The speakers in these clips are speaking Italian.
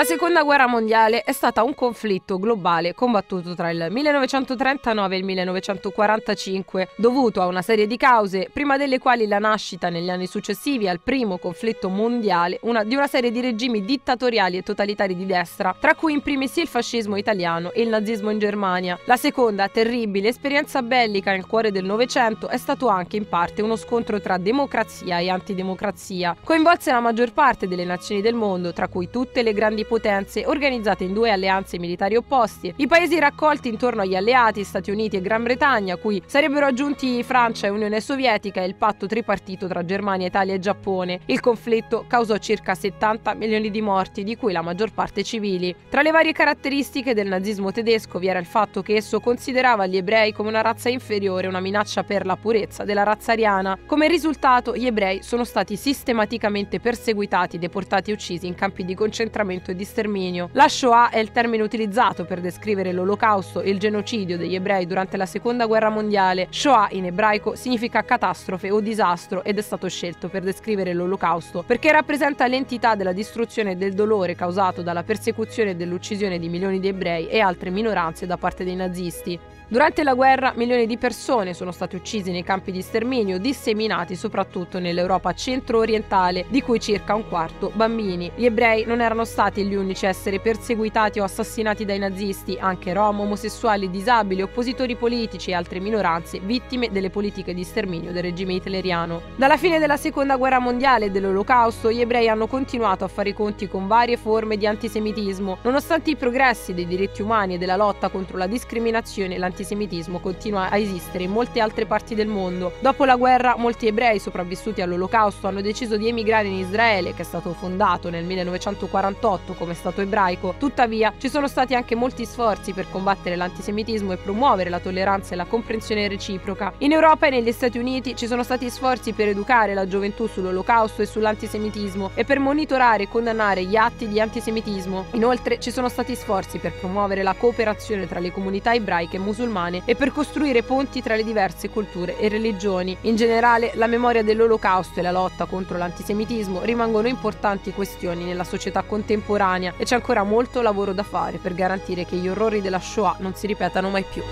La seconda guerra mondiale è stata un conflitto globale combattuto tra il 1939 e il 1945, dovuto a una serie di cause, prima delle quali la nascita negli anni successivi al primo conflitto mondiale una, di una serie di regimi dittatoriali e totalitari di destra, tra cui in primis il fascismo italiano e il nazismo in Germania. La seconda terribile esperienza bellica nel cuore del Novecento è stato anche in parte uno scontro tra democrazia e antidemocrazia. Coinvolse la maggior parte delle nazioni del mondo, tra cui tutte le grandi potenze organizzate in due alleanze militari opposte. I paesi raccolti intorno agli alleati, Stati Uniti e Gran Bretagna, cui sarebbero aggiunti Francia e Unione Sovietica e il patto tripartito tra Germania, Italia e Giappone. Il conflitto causò circa 70 milioni di morti, di cui la maggior parte civili. Tra le varie caratteristiche del nazismo tedesco vi era il fatto che esso considerava gli ebrei come una razza inferiore, una minaccia per la purezza della razza ariana. Come risultato, gli ebrei sono stati sistematicamente perseguitati, deportati e uccisi in campi di concentramento e di di sterminio. La Shoah è il termine utilizzato per descrivere l'olocausto e il genocidio degli ebrei durante la seconda guerra mondiale. Shoah in ebraico significa catastrofe o disastro ed è stato scelto per descrivere l'olocausto perché rappresenta l'entità della distruzione e del dolore causato dalla persecuzione e dell'uccisione di milioni di ebrei e altre minoranze da parte dei nazisti. Durante la guerra milioni di persone sono state uccise nei campi di sterminio disseminati soprattutto nell'Europa centro-orientale, di cui circa un quarto bambini. Gli ebrei non erano stati gli unici a essere perseguitati o assassinati dai nazisti, anche rom, omosessuali, disabili, oppositori politici e altre minoranze vittime delle politiche di sterminio del regime hitleriano. Dalla fine della seconda guerra mondiale e dell'olocausto, gli ebrei hanno continuato a fare i conti con varie forme di antisemitismo, nonostante i progressi dei diritti umani e della lotta contro la discriminazione e l'antisemitismo l'antisemitismo continua a esistere in molte altre parti del mondo. Dopo la guerra, molti ebrei sopravvissuti all'Olocausto hanno deciso di emigrare in Israele, che è stato fondato nel 1948 come Stato ebraico. Tuttavia, ci sono stati anche molti sforzi per combattere l'antisemitismo e promuovere la tolleranza e la comprensione reciproca. In Europa e negli Stati Uniti ci sono stati sforzi per educare la gioventù sull'Olocausto e sull'antisemitismo e per monitorare e condannare gli atti di antisemitismo. Inoltre, ci sono stati sforzi per promuovere la cooperazione tra le comunità ebraiche e musulmane musulmane e per costruire ponti tra le diverse culture e religioni. In generale, la memoria dell'Olocausto e la lotta contro l'antisemitismo rimangono importanti questioni nella società contemporanea e c'è ancora molto lavoro da fare per garantire che gli orrori della Shoah non si ripetano mai più.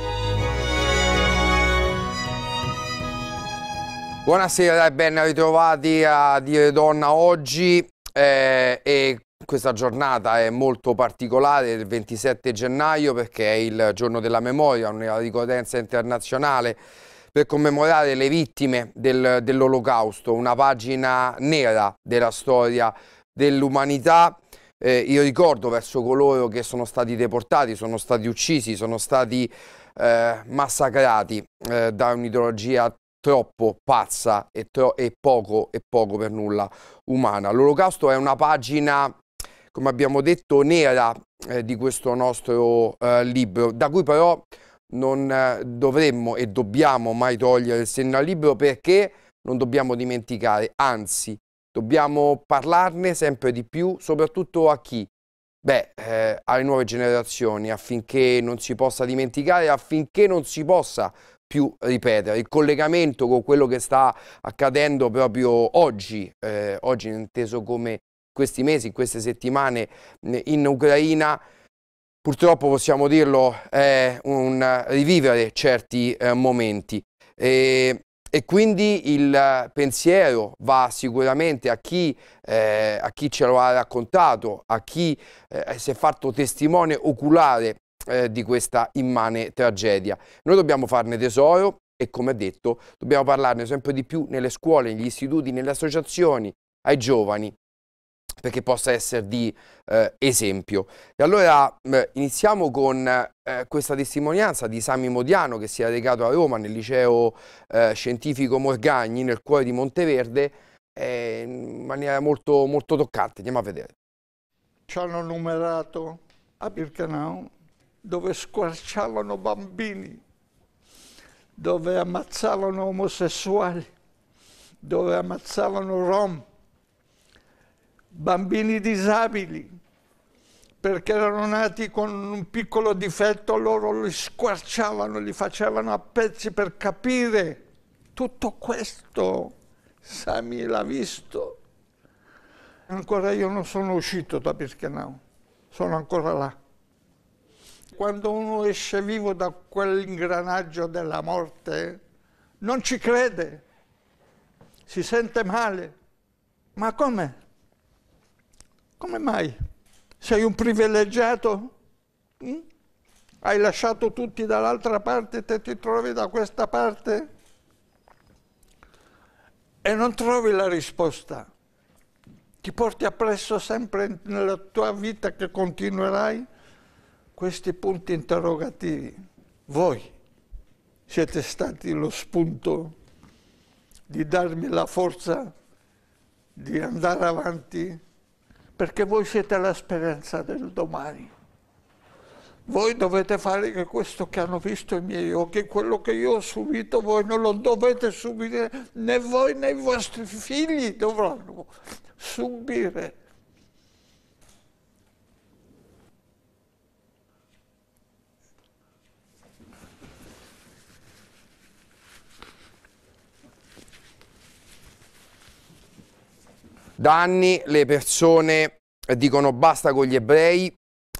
Buonasera e ben ritrovati a Dire Donna oggi eh, e questa giornata è molto particolare, il 27 gennaio, perché è il giorno della memoria, una ricorrenza internazionale per commemorare le vittime del, dell'olocausto, una pagina nera della storia dell'umanità. Eh, io ricordo verso coloro che sono stati deportati, sono stati uccisi, sono stati eh, massacrati eh, da un'ideologia troppo pazza e, tro e, poco, e poco per nulla umana. L'olocausto è una pagina come abbiamo detto, nera eh, di questo nostro eh, libro, da cui però non eh, dovremmo e dobbiamo mai togliere il segno al libro perché non dobbiamo dimenticare, anzi, dobbiamo parlarne sempre di più, soprattutto a chi? Beh, eh, alle nuove generazioni, affinché non si possa dimenticare, affinché non si possa più ripetere. Il collegamento con quello che sta accadendo proprio oggi, eh, oggi inteso come questi mesi, in queste settimane in Ucraina, purtroppo possiamo dirlo, è un rivivere certi eh, momenti. E, e, quindi il pensiero va sicuramente a chi, eh, a chi ce lo ha raccontato, a chi eh, si è fatto testimone oculare eh, di questa immane tragedia. Noi dobbiamo farne tesoro e come detto dobbiamo parlarne sempre di più nelle scuole, negli istituti, nelle associazioni, ai giovani, perché possa essere di eh, esempio. E allora eh, iniziamo con eh, questa testimonianza di Sami Modiano che si è recato a Roma nel liceo eh, scientifico Morgagni nel cuore di Monteverde eh, in maniera molto, molto toccante. Andiamo a vedere. Ci hanno numerato a Birkenau dove squarciavano bambini, dove ammazzavano omosessuali, dove ammazzavano rom bambini disabili, perché erano nati con un piccolo difetto, loro li squarciavano, li facevano a pezzi per capire. Tutto questo Sami l'ha visto. Ancora io non sono uscito da Birkenau, sono ancora là. Quando uno esce vivo da quell'ingranaggio della morte, non ci crede, si sente male. Ma come? Come mai? Sei un privilegiato? Mm? Hai lasciato tutti dall'altra parte e te ti trovi da questa parte? E non trovi la risposta. Ti porti appresso sempre nella tua vita che continuerai questi punti interrogativi. Voi siete stati lo spunto di darmi la forza di andare avanti perché voi siete la speranza del domani. Voi dovete fare che questo che hanno visto i miei occhi, quello che io ho subito, voi non lo dovete subire, né voi né i vostri figli dovranno subire. Da anni le persone dicono basta con gli ebrei,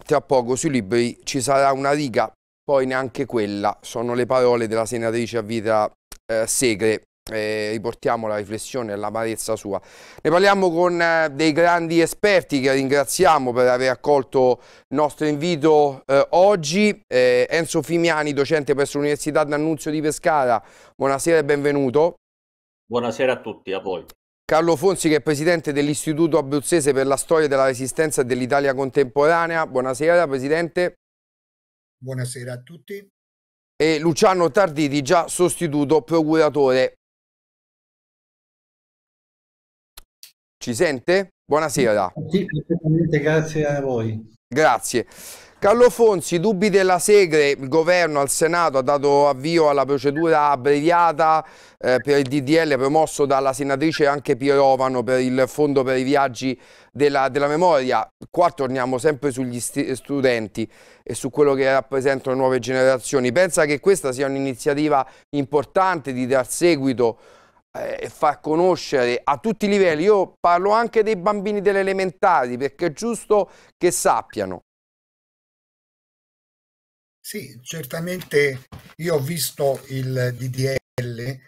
tra poco sui libri ci sarà una riga, poi neanche quella, sono le parole della senatrice a vita eh, Segre. Eh, riportiamo la riflessione e l'amarezza sua. Ne parliamo con eh, dei grandi esperti che ringraziamo per aver accolto il nostro invito eh, oggi. Eh, Enzo Fimiani, docente presso l'Università d'Annunzio di Pescara, buonasera e benvenuto. Buonasera a tutti, a voi. Carlo Fonsi che è presidente dell'Istituto Abruzzese per la storia della resistenza dell'Italia contemporanea. Buonasera Presidente. Buonasera a tutti. E Luciano Tarditi, già sostituto procuratore. Ci sente? Buonasera. Sì, perfettamente, grazie a voi. Grazie. Carlo Fonsi, dubbi della Segre, il governo al Senato ha dato avvio alla procedura abbreviata eh, per il DDL promosso dalla senatrice anche Pirovano per il fondo per i viaggi della, della memoria. Qua torniamo sempre sugli studenti e su quello che rappresentano le nuove generazioni. Pensa che questa sia un'iniziativa importante di dar seguito eh, e far conoscere a tutti i livelli. Io parlo anche dei bambini delle elementari perché è giusto che sappiano. Sì, certamente io ho visto il DDL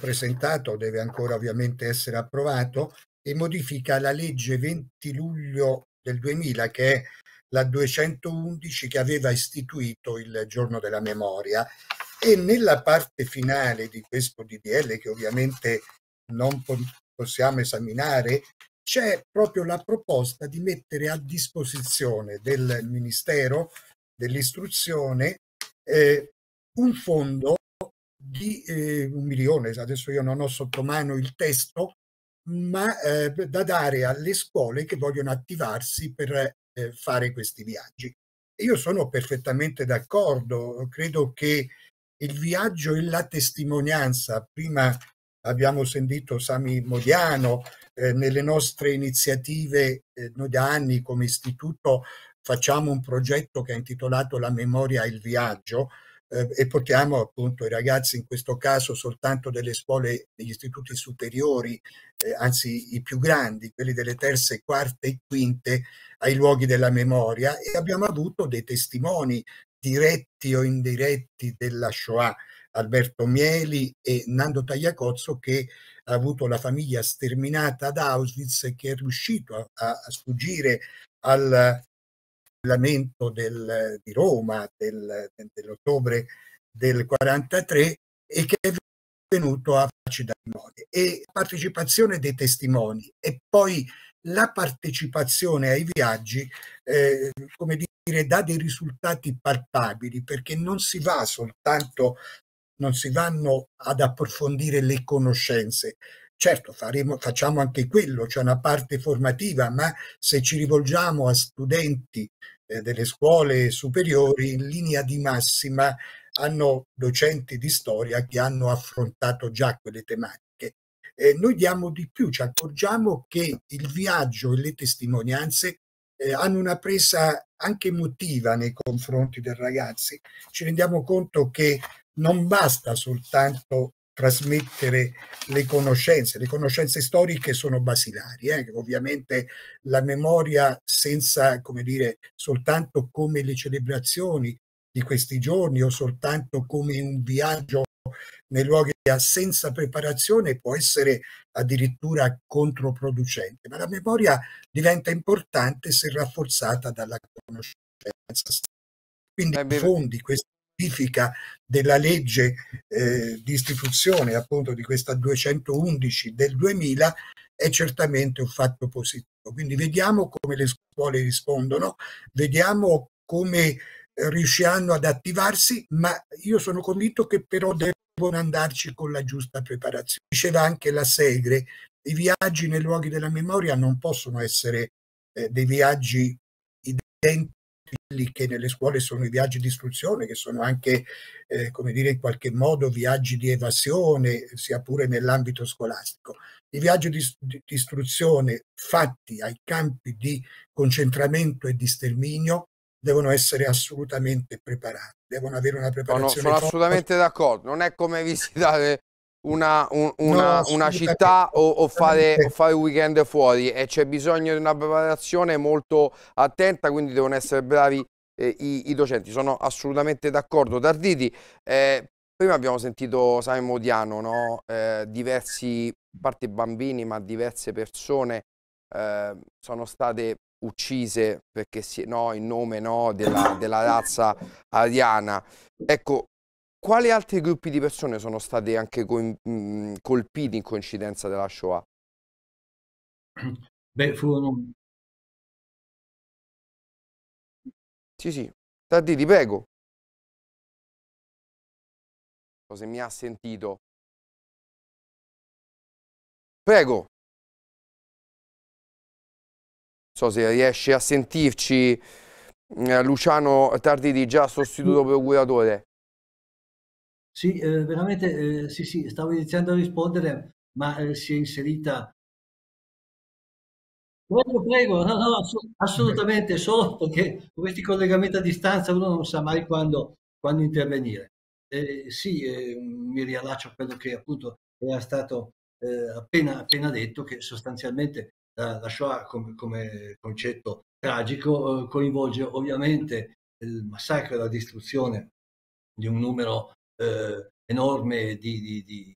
presentato, deve ancora ovviamente essere approvato e modifica la legge 20 luglio del 2000 che è la 211 che aveva istituito il giorno della memoria e nella parte finale di questo DDL che ovviamente non possiamo esaminare c'è proprio la proposta di mettere a disposizione del Ministero dell'istruzione eh, un fondo di eh, un milione, adesso io non ho sotto mano il testo, ma eh, da dare alle scuole che vogliono attivarsi per eh, fare questi viaggi. io sono perfettamente d'accordo, credo che il viaggio e la testimonianza, prima abbiamo sentito Sami Modiano, eh, nelle nostre iniziative, eh, noi da anni come istituto facciamo un progetto che è intitolato La memoria e il viaggio eh, e portiamo appunto i ragazzi in questo caso soltanto delle scuole degli istituti superiori, eh, anzi i più grandi, quelli delle terze, quarte e quinte ai luoghi della memoria e abbiamo avuto dei testimoni diretti o indiretti della Shoah. Alberto Mieli e Nando Tagliacozzo che ha avuto la famiglia sterminata ad Auschwitz e che è riuscito a, a sfuggire al, Parlamento del, di Roma del, dell'ottobre del 43 e che è venuto a farci da memoria. E la partecipazione dei testimoni e poi la partecipazione ai viaggi, eh, come dire, dà dei risultati palpabili perché non si va soltanto, non si vanno ad approfondire le conoscenze, Certo, faremo, facciamo anche quello, c'è cioè una parte formativa, ma se ci rivolgiamo a studenti eh, delle scuole superiori in linea di massima hanno docenti di storia che hanno affrontato già quelle tematiche. Eh, noi diamo di più, ci accorgiamo che il viaggio e le testimonianze eh, hanno una presa anche emotiva nei confronti dei ragazzi. Ci rendiamo conto che non basta soltanto trasmettere le conoscenze. Le conoscenze storiche sono basilari, eh? ovviamente la memoria senza, come dire, soltanto come le celebrazioni di questi giorni o soltanto come un viaggio nei luoghi senza preparazione può essere addirittura controproducente, ma la memoria diventa importante se rafforzata dalla conoscenza. Quindi fondi questi modifica della legge eh, di istituzione appunto di questa 211 del 2000 è certamente un fatto positivo. Quindi vediamo come le scuole rispondono, vediamo come riusciranno ad attivarsi, ma io sono convinto che però devono andarci con la giusta preparazione. Diceva anche la Segre, i viaggi nei luoghi della memoria non possono essere eh, dei viaggi identici quelli che nelle scuole sono i viaggi di istruzione, che sono anche, eh, come dire, in qualche modo viaggi di evasione, sia pure nell'ambito scolastico. I viaggi di, di, istruzione fatti ai campi di concentramento e di sterminio devono essere assolutamente preparati, devono avere una preparazione. No, no, sono assolutamente d'accordo, non è come visitare una, un, una, no, una città o, o, fare, o fare weekend fuori e c'è bisogno di una preparazione molto attenta, quindi devono essere bravi eh, i, i, docenti. Sono assolutamente d'accordo. Tarditi, eh, prima abbiamo sentito Simon Modiano, no? eh, diversi, a parte bambini, ma diverse persone eh, sono state uccise perché si, no, in nome no, della, della razza ariana. Ecco, quali altri gruppi di persone sono stati anche mh, mhmm, colpiti in coincidenza della Shoah? Beh, furono... Sì, sì. Tardi, ti prego. Se mi ha sentito. Prego. Non so se riesce a sentirci eh, Luciano Tarditi, già sostituto procuratore. Sì, eh, veramente, eh, sì, sì, stavo iniziando a rispondere, ma eh, si è inserita... Prego, prego, no, no, ass- assolutamente, solo perché con questi collegamenti a distanza uno non sa mai quando, quando intervenire. Eh, sì, eh, mi riallaccio a quello che appunto era stato eh, appena, appena, detto, che sostanzialmente la, la Shoah come, come concetto tragico coinvolge ovviamente il massacro e la distruzione di un numero eh, enorme di, di, di,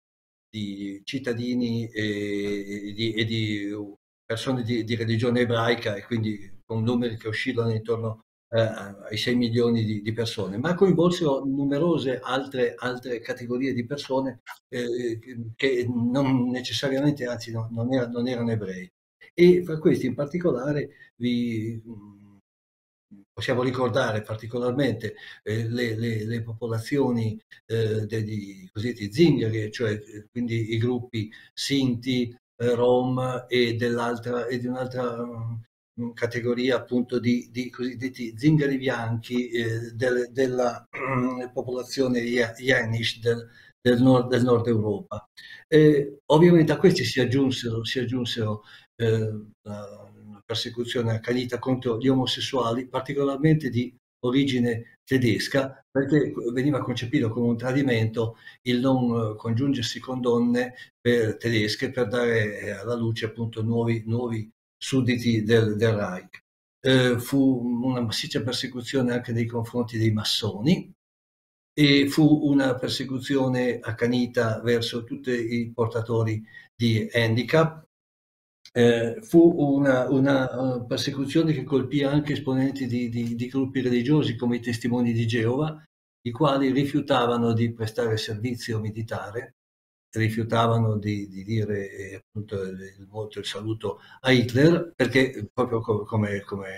di, cittadini e, e di, uh, persone di, religione ebraica e quindi con numeri che oscillano intorno eh, ai 6 milioni di, persone, ma coinvolsero numerose altre, altre categorie di persone eh, che non necessariamente, anzi no, non, era, non erano ebrei. E fra questi in particolare vi mm, possiamo ricordare particolarmente eh, le, le, le, popolazioni eh, dei cosiddetti zingari, cioè eh, quindi i gruppi Sinti, eh, Rom e, dell'altra, e di un'altra mm, categoria appunto di, di, cosiddetti zingari bianchi eh, del, della um, popolazione Yenish del, del, nord, del, nord, Europa. E, ovviamente a questi si aggiunsero, si aggiunsero eh, la, persecuzione accanita contro gli omosessuali, particolarmente di origine tedesca, perché veniva concepito come un tradimento il non eh, congiungersi con donne per tedesche per dare eh, alla luce appunto nuovi, nuovi sudditi del, del Reich. Eh, fu una massiccia persecuzione anche nei confronti dei massoni e fu una persecuzione accanita verso tutti i portatori di handicap, eh, fu una, una, eh, persecuzione che colpì anche esponenti di, di, di gruppi religiosi come i testimoni di Geova, i quali rifiutavano di prestare servizio militare, rifiutavano di, di dire eh, appunto il, il, saluto a Hitler, perché proprio come, come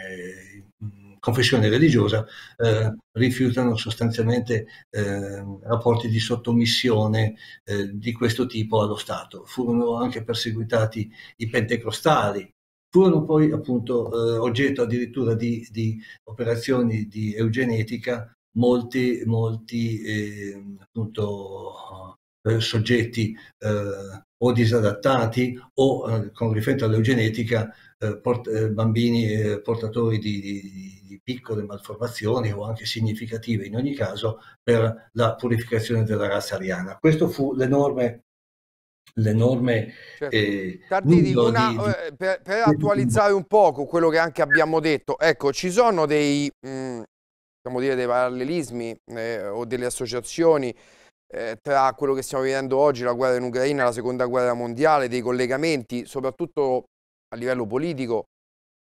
mm, confessione religiosa eh, rifiutano sostanzialmente eh, rapporti di sottomissione eh, di questo tipo allo Stato. Furono anche perseguitati i pentecostali, furono poi appunto eh, oggetto addirittura di, di, operazioni di eugenetica molti, molti ehm, appunto, eh, soggetti eh, o disadattati o con riferimento all'eugenetica eh, port- eh, bambini eh, portatori di, di, di piccole malformazioni o anche significative in ogni caso per la purificazione della razza ariana. Questo fu l'enorme l'enorme certo. eh, Tardini, una, di, di... Per, per, attualizzare un poco quello che anche abbiamo detto ecco ci sono dei mh, mm, dire dei parallelismi eh, o delle associazioni tra quello che stiamo vivendo oggi la guerra in Ucraina la seconda guerra mondiale dei collegamenti soprattutto a livello politico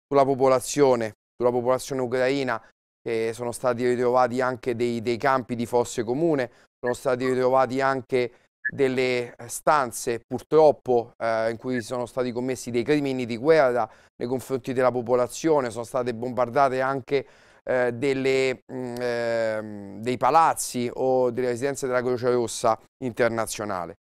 sulla popolazione, sulla popolazione ucraina, eh, sono stati ritrovati anche dei, dei, campi di fosse comune, sono stati ritrovati anche delle stanze purtroppo eh, in cui sono stati commessi dei crimini di guerra nei confronti della popolazione, sono state bombardate anche eh, delle, mh, mm, ehm, dei palazzi o delle residenze della Croce Rossa internazionale.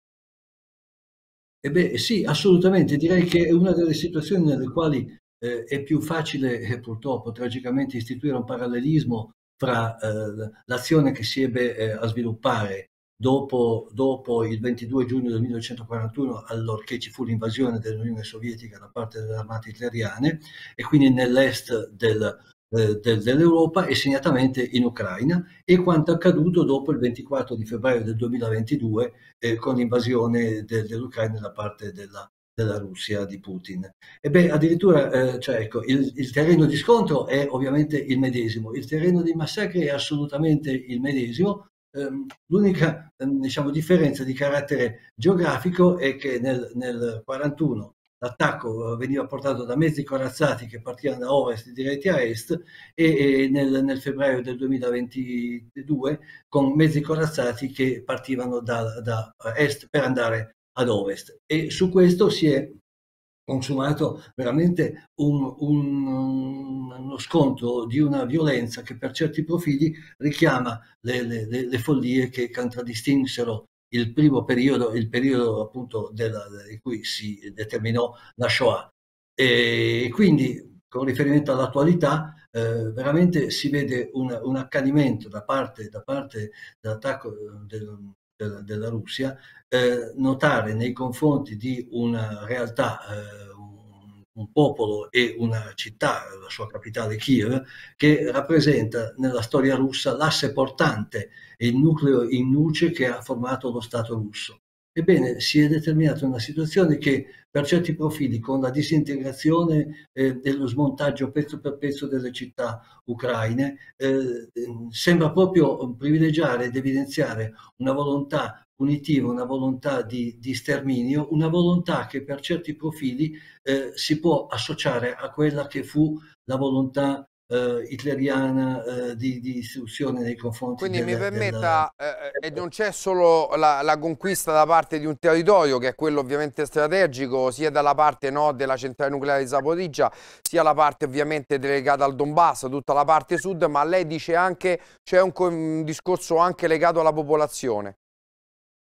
Eh beh, sì, assolutamente, direi che è una delle situazioni nelle quali eh, è più facile, eh, purtroppo, tragicamente, istituire un parallelismo fra eh, l'azione che si ebbe eh, a sviluppare dopo, dopo, il 22 giugno del 1941, allorché ci fu l'invasione dell'Unione Sovietica da parte delle armate italiane, e quindi nell'est del, eh, dell'Europa e segnatamente in Ucraina e quanto accaduto dopo il 24 di febbraio del 2022 eh, con l'invasione de, dell'Ucraina da parte della, della Russia di Putin. Ebbene, addirittura eh, cioè, ecco, il, il, terreno di scontro è ovviamente il medesimo, il terreno dei massacri è assolutamente il medesimo. Ehm, l'unica ehm, diciamo, differenza di carattere geografico è che nel 1941 l'attacco eh, veniva portato da mezzi corazzati che partivano da ovest diretti a est e, e nel, nel, febbraio del 2022 con mezzi corazzati che partivano da, da, est per andare ad ovest e su questo si è consumato veramente un, un, uno scontro di una violenza che per certi profili richiama le, le, le follie che contraddistinsero il primo periodo, il periodo appunto della, in cui si determinò la Shoah. E quindi con riferimento all'attualità eh, veramente si vede un, un accanimento da parte, da parte dell'attacco eh, del, del, della Russia, eh, notare nei confronti di una realtà eh, un popolo e una città, la sua capitale Kiev, che rappresenta nella storia russa l'asse portante e il nucleo in nuce che ha formato lo Stato russo. Ebbene, si è determinata una situazione che per certi profili, con la disintegrazione eh, dello smontaggio pezzo per pezzo delle città ucraine, eh, sembra proprio privilegiare ed evidenziare una volontà punitiva, una volontà di, di, sterminio, una volontà che per certi profili eh, si può associare a quella che fu la volontà eh, hitleriana eh, di, di, istruzione nei confronti Quindi della, mi permetta, della... eh, eh non c'è solo la, la, conquista da parte di un territorio che è quello ovviamente strategico sia dalla parte no, della centrale nucleare di Zaporizia sia la parte ovviamente legata al Donbass, tutta la parte sud ma lei dice anche c'è un, un discorso anche legato alla popolazione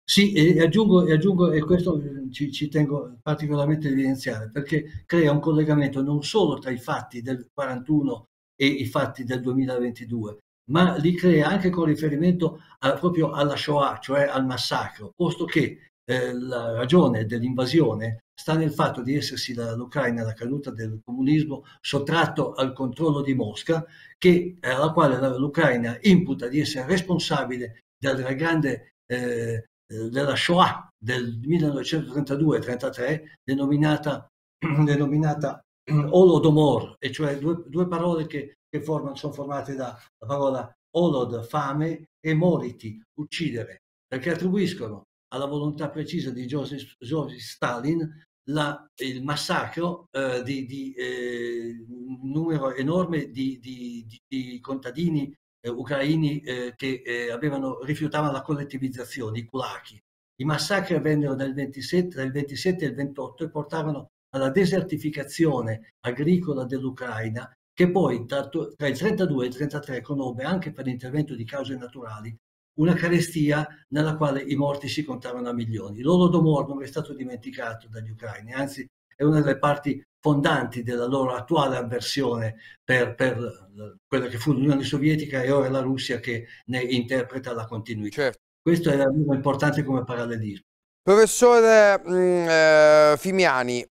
sì, e aggiungo, e aggiungo, e questo eh, ci, ci tengo particolarmente a evidenziare, perché crea un collegamento non solo tra i fatti del 41 e i fatti del 2022, ma li crea anche con riferimento a, proprio alla Shoah, cioè al massacro, posto che eh, la ragione dell'invasione sta nel fatto di essersi l'Ucraina, la caduta del comunismo, sottratto al controllo di Mosca, che, eh, alla quale la, l'Ucraina imputa di essere responsabile della grande eh, eh, della Shoah del 1932-33 denominata, denominata Holodomor, e cioè due, due parole che, che formano, sono formate dalla parola Olod, fame, e Moriti, uccidere, perché attribuiscono alla volontà precisa di Joseph, Joseph Stalin la, il massacro eh, di, di eh, numero enorme di, di, di, contadini eh, ucraini eh, che eh, avevano, rifiutavano la collettivizzazione, i kulaki. I massacri avvennero dal 27, tra il 27 e il 28 e portarono alla desertificazione agricola dell'Ucraina, che poi tra, tra il 32 e il 33 conobbe anche per l'intervento di cause naturali una carestia nella quale i morti si contavano a milioni. L'Olodomor non è stato dimenticato dagli ucraini, anzi è una delle parti fondanti della loro attuale avversione per, per quella che fu l'Unione Sovietica e ora la Russia che ne interpreta la continuità. Certo. Questo era importante come parallelismo. Professore mm, eh, Fimiani,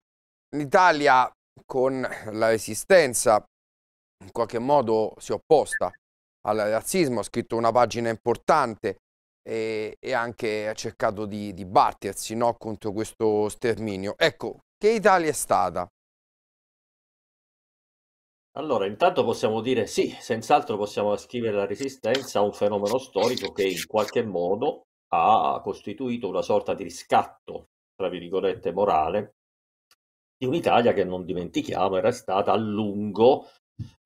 l'Italia con la resistenza in qualche modo si è opposta al razzismo, ha scritto una pagina importante e, e anche ha cercato di, di battersi no, contro questo sterminio. Ecco, che Italia è stata? Allora, intanto possiamo dire sì, senz'altro possiamo ascrivere la Resistenza a un fenomeno storico che in qualche modo ha costituito una sorta di riscatto, tra virgolette, morale di un'Italia che non dimentichiamo era stata a lungo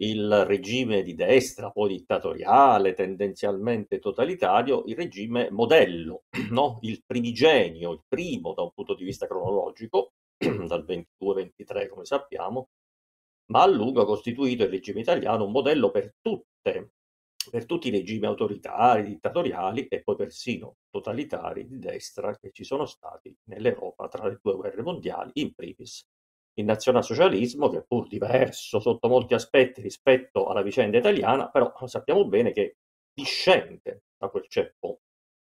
il regime di destra, poi dittatoriale, tendenzialmente totalitario, il regime modello, no? il primigenio, il primo da un punto di vista cronologico, dal 22-23 come sappiamo, ma a lungo ha costituito il regime italiano un modello per, tutte, per tutti i regimi autoritari, dittatoriali e poi persino totalitari di destra che ci sono stati nell'Europa tra le due guerre mondiali, in primis il nazionalsocialismo, che è pur diverso sotto molti aspetti rispetto alla vicenda italiana, però sappiamo bene che discende da quel ceppo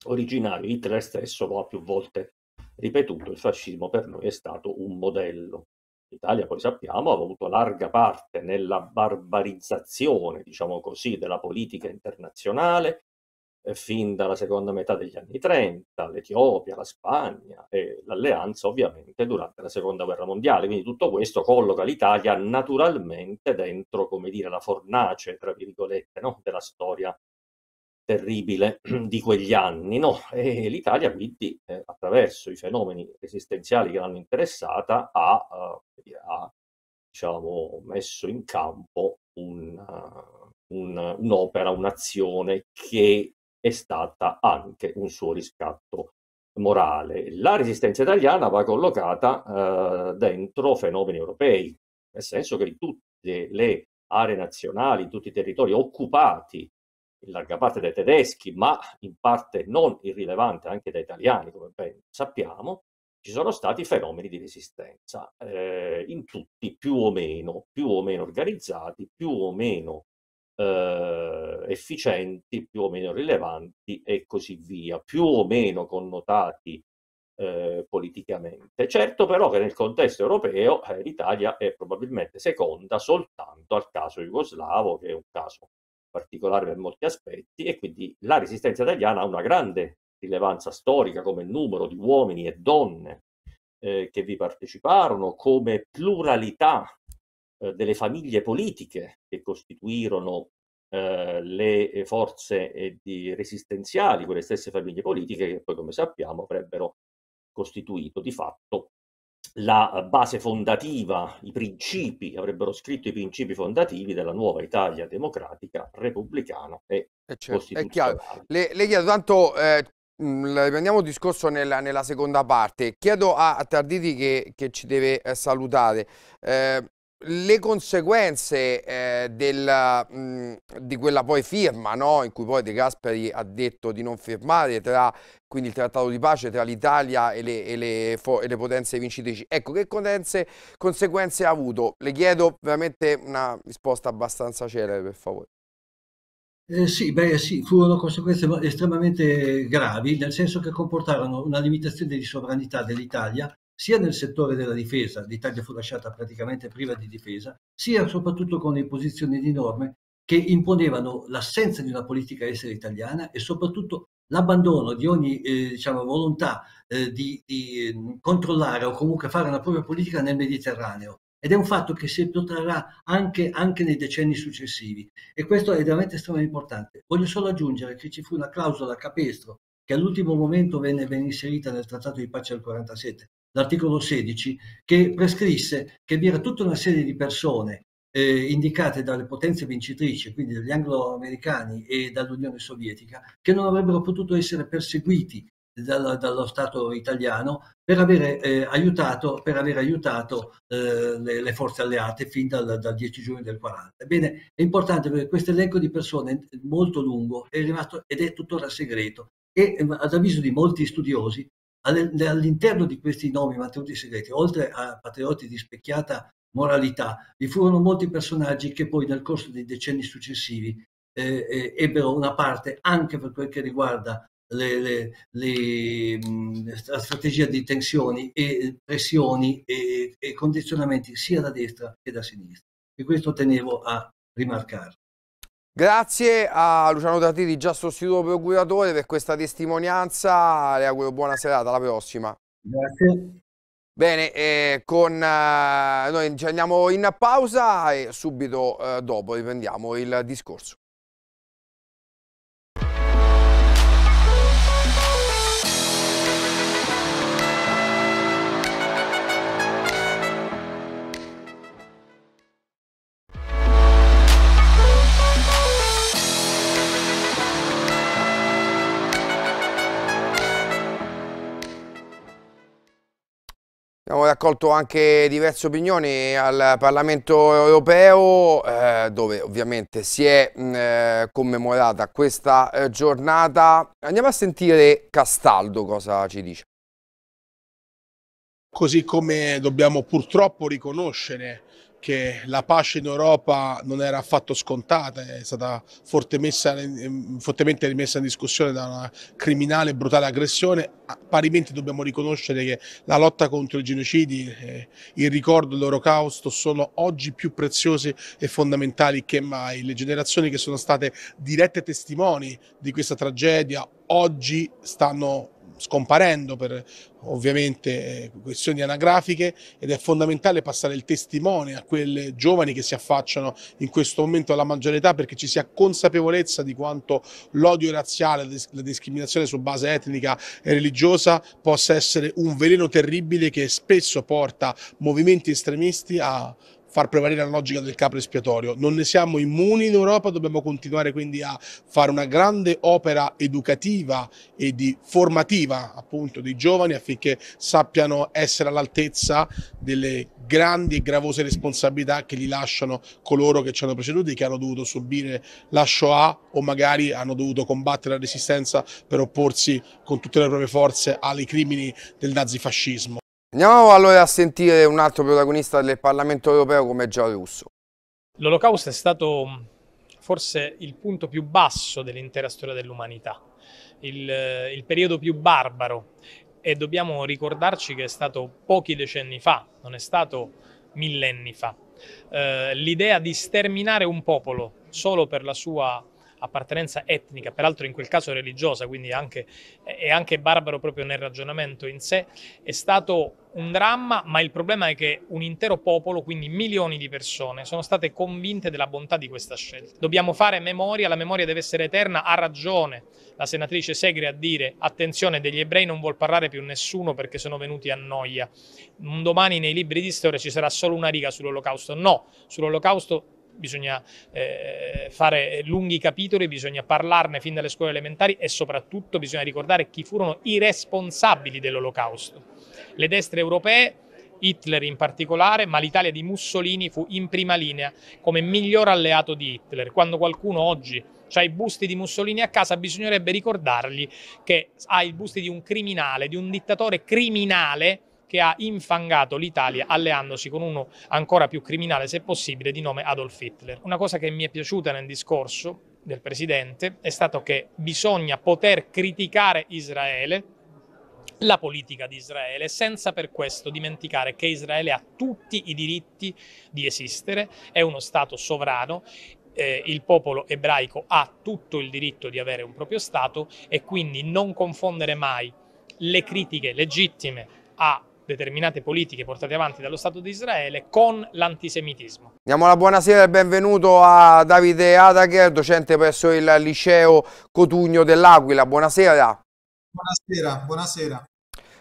originario. Hitler stesso lo ha più volte ripetuto, il fascismo per noi è stato un modello. L'Italia, poi sappiamo, ha avuto larga parte nella barbarizzazione, diciamo così, della politica internazionale eh, fin dalla seconda metà degli anni 30, l'Etiopia, la Spagna e l'alleanza ovviamente durante la seconda guerra mondiale. Quindi tutto questo colloca l'Italia naturalmente dentro, come dire, la fornace, tra virgolette, no? della storia terribile di quegli anni, no? E l'Italia quindi eh, attraverso i fenomeni esistenziali che l'hanno interessata ha, uh, ha diciamo, messo in campo una, eh, un, un'opera, un'azione che è stata anche un suo riscatto morale. La resistenza italiana va collocata uh, dentro fenomeni europei, nel senso che in tutte le aree nazionali, in tutti i territori occupati in larga parte dai tedeschi, ma in parte non irrilevante anche dai italiani, come ben sappiamo, ci sono stati fenomeni di resistenza, eh, in tutti più o meno, più o meno organizzati, più o meno eh, efficienti, più o meno rilevanti e così via, più o meno connotati eh, politicamente. Certo però che nel contesto europeo eh, l'Italia è probabilmente seconda soltanto al caso jugoslavo, che è un caso particolare per molti aspetti e quindi la resistenza italiana ha una grande rilevanza storica come numero di uomini e donne eh, che vi parteciparono, come pluralità eh, delle famiglie politiche che costituirono eh, le forze eh, di resistenziali, quelle stesse famiglie politiche che poi come sappiamo avrebbero costituito di fatto la base fondativa, i principi, avrebbero scritto i principi fondativi della nuova Italia democratica, repubblicana e eh certo, È chiaro. Le, le chiedo tanto, eh, mm, riprendiamo discorso nella, nella, seconda parte, chiedo a, a Tarditi che, che, ci deve eh, salutare. Eh, le conseguenze eh, della, mh, di quella poi firma, no? in cui poi De Gasperi ha detto di non firmare, tra, quindi il trattato di pace tra l'Italia e, e, e le, potenze vincitrici. Ecco, che conseguenze ha avuto? Le chiedo veramente una risposta abbastanza celere, per favore. Eh sì, beh, sì, furono conseguenze estremamente gravi, nel senso che comportarono una limitazione di sovranità dell'Italia sia nel settore della difesa, l'Italia fu lasciata praticamente priva di difesa, sia soprattutto con le posizioni di norme che imponevano l'assenza di una politica estera italiana e soprattutto l'abbandono di ogni eh, diciamo, volontà eh, di, di, ehm, controllare o comunque fare una propria politica nel Mediterraneo. Ed è un fatto che si protrarrà anche, anche, nei decenni successivi. E questo è veramente estremamente importante. Voglio solo aggiungere che ci fu una clausola capestro che all'ultimo momento venne, venne inserita nel Trattato di Pace del 47, l'articolo 16, che prescrisse che vi era tutta una serie di persone eh, indicate dalle potenze vincitrici, quindi dagli anglo-americani e dall'Unione Sovietica, che non avrebbero potuto essere perseguiti dal, dallo Stato italiano per avere eh, aiutato, per aver aiutato eh, le, le, forze alleate fin dal, dal 10 giugno del 40. Ebbene, è importante perché questo elenco di persone molto lungo è rimasto ed è tuttora segreto e eh, ad avviso di molti studiosi All'interno di questi nomi mantenuti segreti, oltre a patrioti di specchiata moralità, vi furono molti personaggi che poi nel corso dei decenni successivi eh, eh ebbero una parte anche per quel che riguarda le, le, le, la strategia di tensioni e pressioni e, e condizionamenti sia da destra che da sinistra. E questo tenevo a rimarcare. Grazie a Luciano Tartiti, già sostituto procuratore, per questa testimonianza. Le auguro buona serata, alla prossima. Grazie. Bene, eh, con, eh, noi ci andiamo in pausa e subito eh, dopo riprendiamo il discorso. Abbiamo raccolto anche diverse opinioni al Parlamento europeo eh, dove ovviamente si è mh, mm, eh, commemorata questa eh, giornata. Andiamo a sentire Castaldo cosa ci dice. Così come dobbiamo purtroppo riconoscere che la pace in Europa non era affatto scontata, è stata fortemente rimessa in discussione da una criminale e brutale aggressione. Parimenti dobbiamo riconoscere che la lotta contro i genocidi, eh, il ricordo dell'Olocausto sono oggi più preziosi e fondamentali che mai. Le generazioni che sono state dirette testimoni di questa tragedia oggi stanno scomparendo per ovviamente eh, questioni anagrafiche ed è fondamentale passare il testimone a quelle giovani che si affacciano in questo momento alla maggiore età perché ci sia consapevolezza di quanto l'odio razziale, la discriminazione su base etnica e religiosa possa essere un veleno terribile che spesso porta movimenti estremisti a far prevalere la logica del capo espiatorio. Non ne siamo immuni in Europa, dobbiamo continuare quindi a fare una grande opera educativa e di formativa appunto dei giovani affinché sappiano essere all'altezza delle grandi e gravose responsabilità che gli lasciano coloro che ci hanno preceduti, che hanno dovuto subire la Shoah o magari hanno dovuto combattere la resistenza per opporsi con tutte le proprie forze ai crimini del nazifascismo. Andiamo allora a sentire un altro protagonista del Parlamento europeo come Gio Russo. L'Olocausto è stato mm, forse il punto più basso dell'intera storia dell'umanità, il, eh, il, periodo più barbaro e dobbiamo ricordarci che è stato pochi decenni fa, non è stato millenni fa. Eh, l'idea di sterminare un popolo solo per la sua appartenenza etnica, peraltro in quel caso religiosa, quindi anche, è anche barbaro proprio nel ragionamento in sé, è stato un dramma, ma il problema è che un intero popolo, quindi milioni di persone, sono state convinte della bontà di questa scelta. Dobbiamo fare memoria, la memoria deve essere eterna, ha ragione la senatrice Segre a dire attenzione degli ebrei non vuol parlare più nessuno perché sono venuti a noia. Un domani nei libri di storia ci sarà solo una riga sull'olocausto. No, sull'olocausto bisogna eh, fare lunghi capitoli, bisogna parlarne fin dalle scuole elementari e soprattutto bisogna ricordare chi furono i responsabili dell'olocausto. Le destre europee Hitler in particolare, ma l'Italia di Mussolini fu in prima linea come miglior alleato di Hitler. Quando qualcuno oggi ha i busti di Mussolini a casa, bisognerebbe ricordargli che ha i busti di un criminale, di un dittatore criminale che ha infangato l'Italia alleandosi con uno ancora più criminale se possibile di nome Adolf Hitler. Una cosa che mi è piaciuta nel discorso del Presidente è stato che bisogna poter criticare Israele la politica di Israele senza per questo dimenticare che Israele ha tutti i diritti di esistere, è uno Stato sovrano eh, il popolo ebraico ha tutto il diritto di avere un proprio Stato e quindi non confondere mai le critiche legittime a determinate politiche portate avanti dallo Stato di Israele con l'antisemitismo. Diamo la buonasera e il benvenuto a Davide Adacher, docente presso il liceo Cotugno dell'Aquila. Buonasera. Buonasera, buonasera.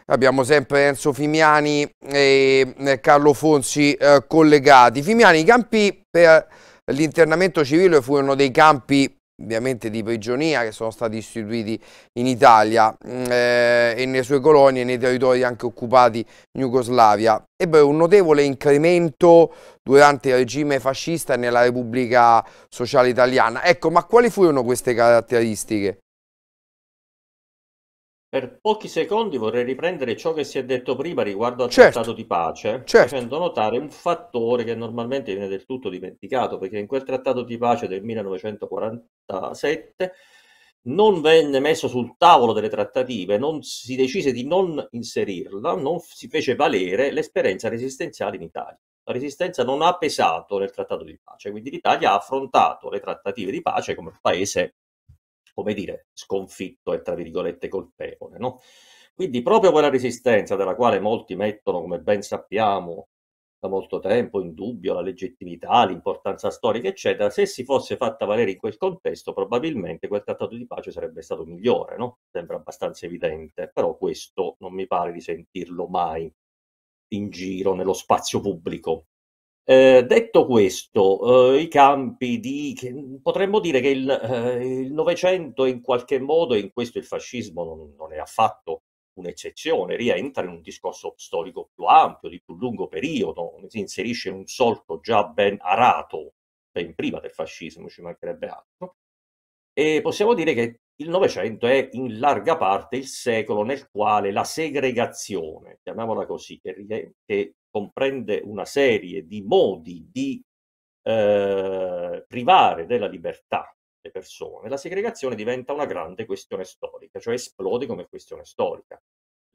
Abbiamo sempre Enzo Fimiani e eh, Carlo Fonsi eh, collegati. Fimiani, i campi per l'internamento civile furono dei campi ovviamente di prigionia che sono stati istituiti in Italia mm, eh, e nelle sue colonie nei territori anche occupati in Jugoslavia. Ebbe un notevole incremento durante il regime fascista nella Repubblica Sociale Italiana. Ecco, ma quali furono queste caratteristiche? Per pochi secondi vorrei riprendere ciò che si è detto prima riguardo al certo, trattato di pace, certo. facendo notare un fattore che normalmente viene del tutto dimenticato, perché in quel trattato di pace del 1947 non venne messo sul tavolo delle trattative, non si decise di non inserirla, non si fece valere l'esperienza resistenziale in Italia. La resistenza non ha pesato nel trattato di pace, quindi l'Italia ha affrontato le trattative di pace come paese come dire, sconfitto e tra virgolette colpevole. No? Quindi proprio quella resistenza della quale molti mettono, come ben sappiamo, da molto tempo in dubbio la legittimità, l'importanza storica, eccetera, se si fosse fatta valere in quel contesto, probabilmente quel trattato di pace sarebbe stato migliore, no? Sembra abbastanza evidente, però questo non mi pare di sentirlo mai in giro nello spazio pubblico. Eh, detto questo, eh, i campi di... potremmo dire che eh, il Novecento in qualche modo, e in questo il fascismo non, non è affatto un'eccezione, rientra in un discorso storico più ampio, di più lungo periodo, si inserisce in un solco già ben arato, ben prima del fascismo, ci mancherebbe altro. E possiamo dire che il Novecento è in larga parte il secolo nel quale la segregazione, chiamiamola così, che, che comprende una serie di modi di eh, privare della libertà le persone, la segregazione diventa una grande questione storica, cioè esplode come questione storica.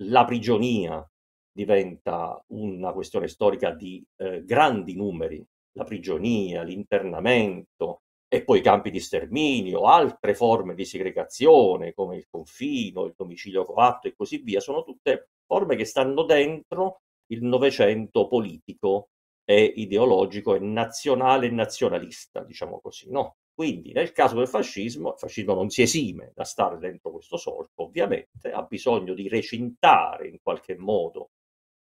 La prigionia diventa una questione storica di eh, grandi numeri, la prigionia, l'internamento e poi i campi di sterminio, altre forme di segregazione come il confino, il domicilio coatto e così via, sono tutte forme che stanno dentro il Novecento politico e ideologico e nazionale e nazionalista, diciamo così, no? Quindi nel caso del fascismo, il fascismo non si esime da stare dentro questo solco, ovviamente ha bisogno di recintare in qualche modo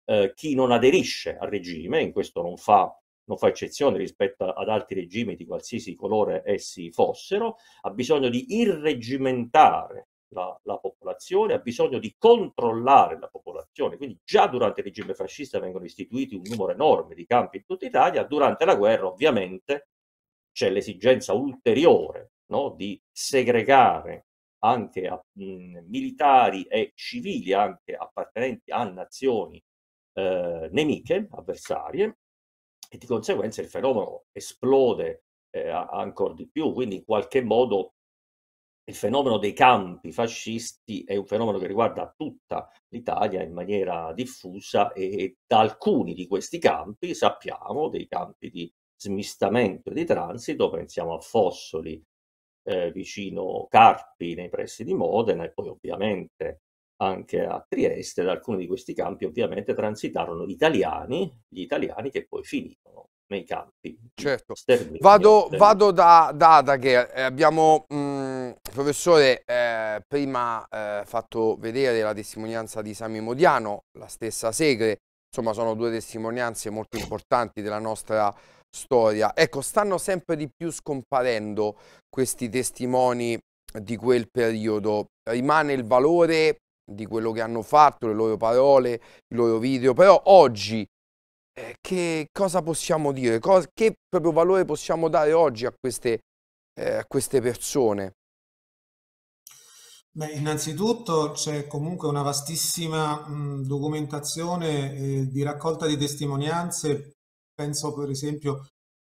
eh, chi non aderisce al regime, in questo non fa, non fa eccezione rispetto ad altri regimi di qualsiasi colore essi fossero, ha bisogno di irregimentare la, la, popolazione, ha bisogno di controllare la popolazione. Quindi già durante il regime fascista vengono istituiti un numero enorme di campi in tutta Italia, durante la guerra ovviamente c'è l'esigenza ulteriore no, di segregare anche a, mh, militari e civili, anche appartenenti a nazioni eh, nemiche, avversarie, e di conseguenza il fenomeno esplode eh, ancora di più, quindi in qualche modo il fenomeno dei campi fascisti è un fenomeno che riguarda tutta l'Italia in maniera diffusa e da alcuni di questi campi sappiamo, dei campi di smistamento e di transito, pensiamo a Fossoli eh, vicino Carpi nei pressi di Modena e poi ovviamente anche a Trieste, da alcuni di questi campi ovviamente transitarono italiani, gli italiani che poi finirono nei campi. Certo, vado, vado da, da Ada che eh, abbiamo... Mh mm, il professore eh, prima ha eh, fatto vedere la testimonianza di Sami Modiano, la stessa Segre, insomma sono due testimonianze molto importanti della nostra storia. Ecco, stanno sempre di più scomparendo questi testimoni di quel periodo. Rimane il valore di quello che hanno fatto, le loro parole, i loro video, però oggi eh, che cosa possiamo dire? Cos che proprio valore possiamo dare oggi a queste, eh, a queste persone? Beh, innanzitutto c'è comunque una vastissima mh, documentazione eh, di raccolta di testimonianze, penso per esempio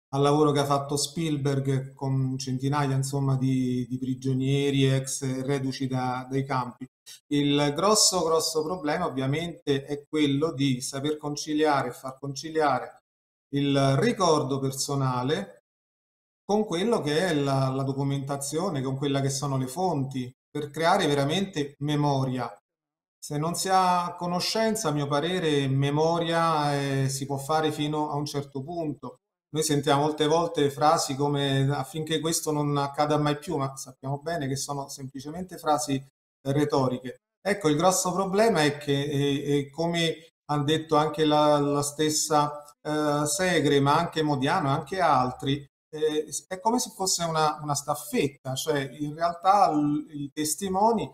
al lavoro che ha fatto Spielberg con centinaia insomma, di, di, prigionieri ex reduci da, dai campi. Il grosso, grosso problema ovviamente è quello di saper conciliare e far conciliare il ricordo personale con quello che è la, la documentazione, con quella che sono le fonti, per creare veramente memoria. Se non si ha conoscenza, a mio parere, memoria eh, si può fare fino a un certo punto. Noi sentiamo molte volte frasi come affinché questo non accada mai più, ma sappiamo bene che sono semplicemente frasi retoriche. Ecco, il grosso problema è che, e, e come ha detto anche la, la stessa eh, Segre, ma anche Modiano e anche altri, eh, è come se fosse una, una staffetta, cioè in realtà l, i testimoni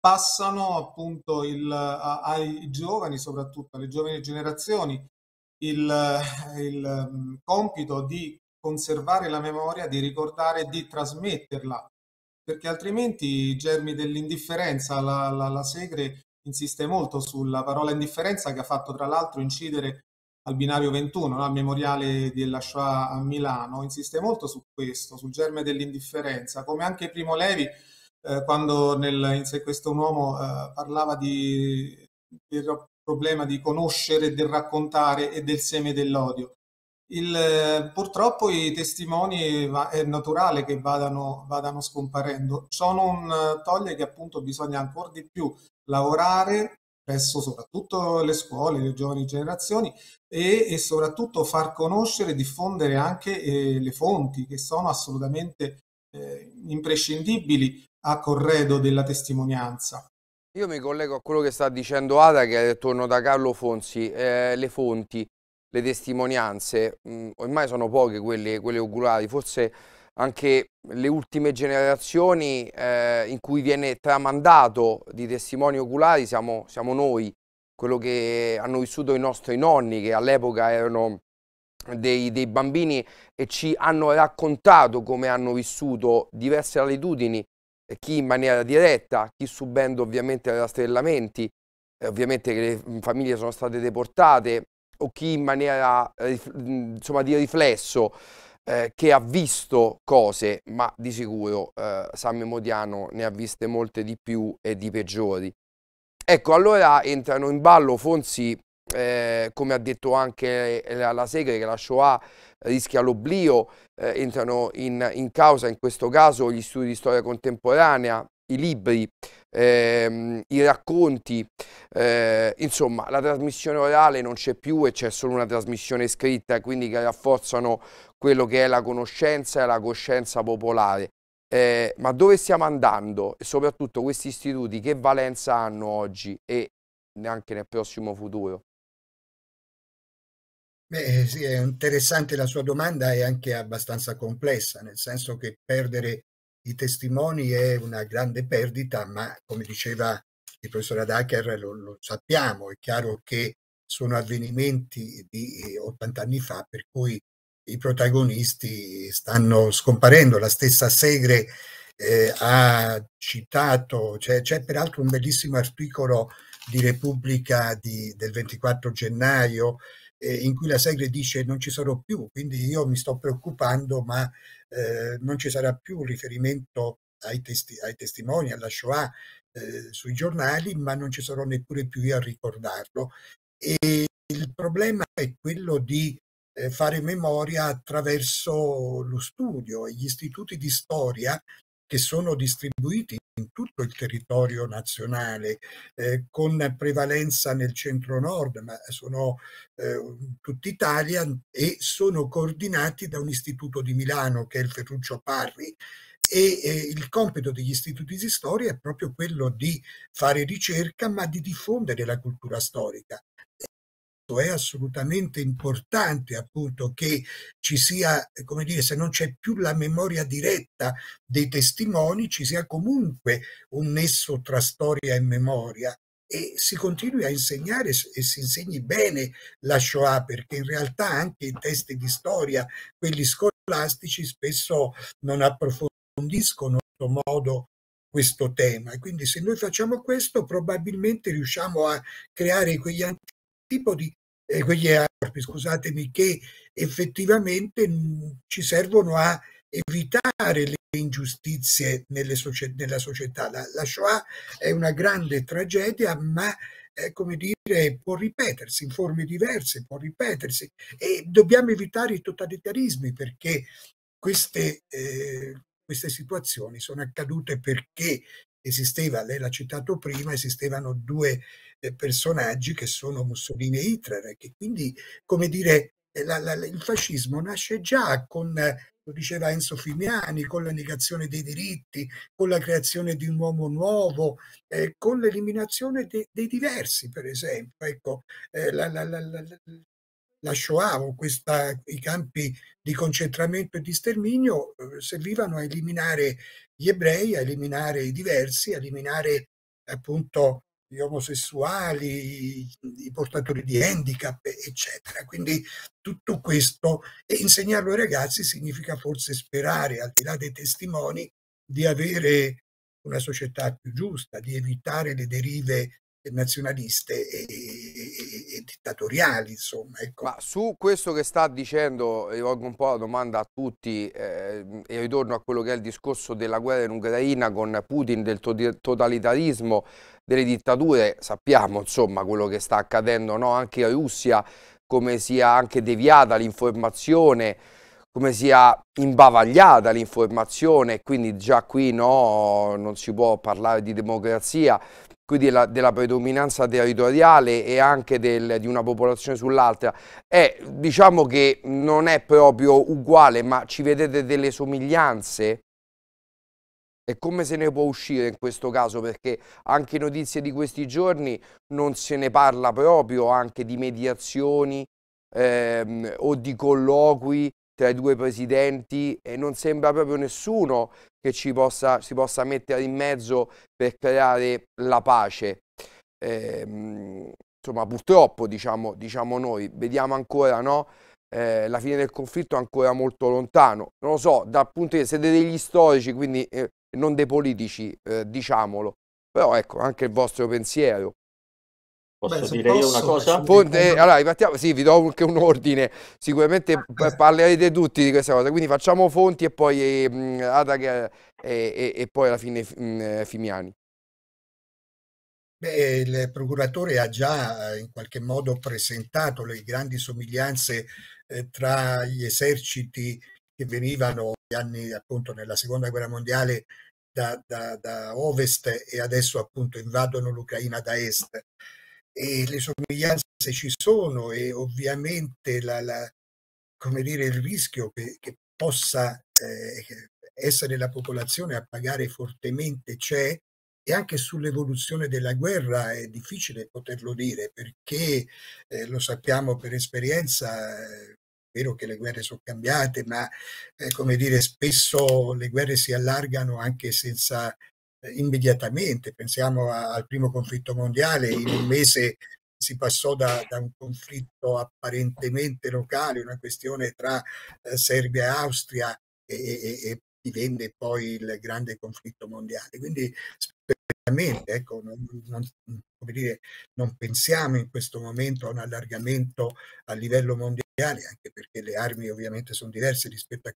passano appunto il, a, ai giovani, soprattutto alle giovani generazioni, il, il um, compito di conservare la memoria, di ricordare, e di trasmetterla, perché altrimenti i germi dell'indifferenza, la, la, la Segre insiste molto sulla parola indifferenza che ha fatto tra l'altro incidere al binario 21, no? al memoriale della Shoah a Milano, insiste molto su questo, sul germe dell'indifferenza, come anche Primo Levi eh, quando nel, in sé questo uomo eh, parlava di, del problema di conoscere, del raccontare e del seme dell'odio. Il, eh, purtroppo i testimoni va, è naturale che vadano, vadano scomparendo, ciò non eh, toglie che appunto bisogna ancora di più lavorare presso soprattutto le scuole, le giovani generazioni e, e soprattutto far conoscere e diffondere anche eh, le fonti che sono assolutamente eh, imprescindibili a corredo della testimonianza. Io mi collego a quello che sta dicendo Ada, che è torno da Carlo Fonzi, eh, le fonti, le testimonianze, mh, mm, ormai sono poche quelle, quelle oculari, forse anche le ultime generazioni eh, in cui viene tramandato di testimoni oculari siamo, siamo, noi, quello che hanno vissuto i nostri nonni che all'epoca erano dei, dei, bambini e ci hanno raccontato come hanno vissuto diverse latitudini, eh, chi in maniera diretta, chi subendo ovviamente rastrellamenti, eh, ovviamente che le famiglie sono state deportate o chi in maniera insomma, di riflesso eh, che ha visto cose, ma di sicuro eh, Sam Modiano ne ha viste molte di più e di peggiori. Ecco, allora entrano in ballo Fonsi, eh, come ha detto anche eh, la, la Segre, che la Shoah rischia l'oblio, eh, entrano in, in, causa in questo caso gli studi di storia contemporanea, i libri, ehm, i racconti, eh, insomma la trasmissione orale non c'è più e c'è solo una trasmissione scritta, quindi che rafforzano quello che è la conoscenza e la coscienza popolare. Eh, ma dove stiamo andando e soprattutto questi istituti che valenza hanno oggi e neanche nel prossimo futuro? Beh, eh, sì, è interessante la sua domanda e anche abbastanza complessa, nel senso che perdere i testimoni è una grande perdita, ma come diceva il professor Adacher lo, lo sappiamo, è chiaro che sono avvenimenti di 80 eh, anni fa, per cui i protagonisti stanno scomparendo. La stessa Segre eh, ha citato, c'è, peraltro un bellissimo articolo di Repubblica di, del 24 gennaio eh, in cui la Segre dice non ci sarò più, quindi io mi sto preoccupando, ma eh, non ci sarà più un riferimento ai, testi, ai testimoni, alla Shoah eh, sui giornali, ma non ci sarò neppure più io a ricordarlo. E il problema è quello di eh, fare memoria attraverso lo studio e gli istituti di storia che sono distribuiti in tutto il territorio nazionale, eh, con prevalenza nel centro-nord, ma sono eh, tutta Italia e sono coordinati da un istituto di Milano che è il Ferruccio Parri. E eh, il compito degli istituti di storia è proprio quello di fare ricerca, ma di diffondere la cultura storica è assolutamente importante appunto che ci sia, come dire, se non c'è più la memoria diretta dei testimoni, ci sia comunque un nesso tra storia e memoria e si continui a insegnare e si insegni bene la Shoah perché in realtà anche i testi di storia, quelli scolastici, spesso non approfondiscono in questo modo questo tema. Quindi se noi facciamo questo probabilmente riusciamo a creare quegli tipo di eh, quegli corpi, scusatemi, che effettivamente mh, mm, ci servono a evitare le ingiustizie socie nella società. La, la, Shoah è una grande tragedia, ma eh, come dire, può ripetersi in forme diverse, può ripetersi e dobbiamo evitare i totalitarismi perché queste, eh, queste situazioni sono accadute perché esisteva, lei l'ha citato prima, esistevano due eh, personaggi che sono Mussolini e Hitler, e che quindi, come dire, eh, la, la, il fascismo nasce già con lo diceva Enzo Fimiani, con la negazione dei diritti, con la creazione di un uomo nuovo, eh, con l'eliminazione de, dei diversi, per esempio. Ecco, eh, la, la, la, la, Shoah o questa, i campi di concentramento e di sterminio eh, servivano a eliminare gli ebrei, a eliminare i diversi, a eliminare appunto gli omosessuali, i portatori di handicap, eccetera. Quindi tutto questo e insegnarlo ai ragazzi significa forse sperare, al di là dei testimoni, di avere una società più giusta, di evitare le derive nazionaliste e dittatoriali, insomma. Ecco. Ma su questo che sta dicendo, rivolgo eh, un po' la domanda a tutti eh, e ritorno a quello che è il discorso della guerra in Ucraina con Putin, del to totalitarismo, delle dittature, sappiamo insomma quello che sta accadendo no? anche in Russia, come sia anche deviata l'informazione, come sia imbavagliata l'informazione, quindi già qui no, non si può parlare di democrazia, quindi della, della predominanza territoriale e anche del, di una popolazione sull'altra, è diciamo che non è proprio uguale, ma ci vedete delle somiglianze? E come se ne può uscire in questo caso? Perché anche notizie di questi giorni non se ne parla proprio, anche di mediazioni ehm, o di colloqui tra i due presidenti e non sembra proprio nessuno che ci possa, si possa mettere in mezzo per creare la pace. Eh, insomma, purtroppo, diciamo, diciamo, noi, vediamo ancora no? eh, la fine del conflitto ancora molto lontano. Non lo so, dal punto di vista siete degli storici, quindi eh, non dei politici, eh, diciamolo. Però ecco, anche il vostro pensiero. Posso Beh, dire posso, io una cosa? Voi, eh, allora, ripartiamo, sì, vi do anche un ordine. Sicuramente ah. parlerete tutti di questa cosa. Quindi facciamo Fonti e poi eh, mm, Ada e, e, e, poi alla fine mh, mm, Fimiani. Beh, il procuratore ha già eh, in qualche modo presentato le grandi somiglianze eh, tra gli eserciti che venivano gli anni appunto nella seconda guerra mondiale da, da, da ovest e adesso appunto invadono l'Ucraina da est e le somiglianze ci sono e ovviamente la, la, dire, il rischio che, che possa eh, essere la popolazione a pagare fortemente c'è e anche sull'evoluzione della guerra è difficile poterlo dire perché eh, lo sappiamo per esperienza, è vero che le guerre sono cambiate, ma eh, come dire, spesso le guerre si allargano anche senza immediatamente. Pensiamo al primo conflitto mondiale, in un mese si passò da, da, un conflitto apparentemente locale, una questione tra eh, Serbia e Austria, e, e, e, divenne poi il grande conflitto mondiale. Quindi veramente, ecco, non, non, dire, non, pensiamo in questo momento a un allargamento a livello mondiale, anche perché le armi ovviamente sono diverse rispetto a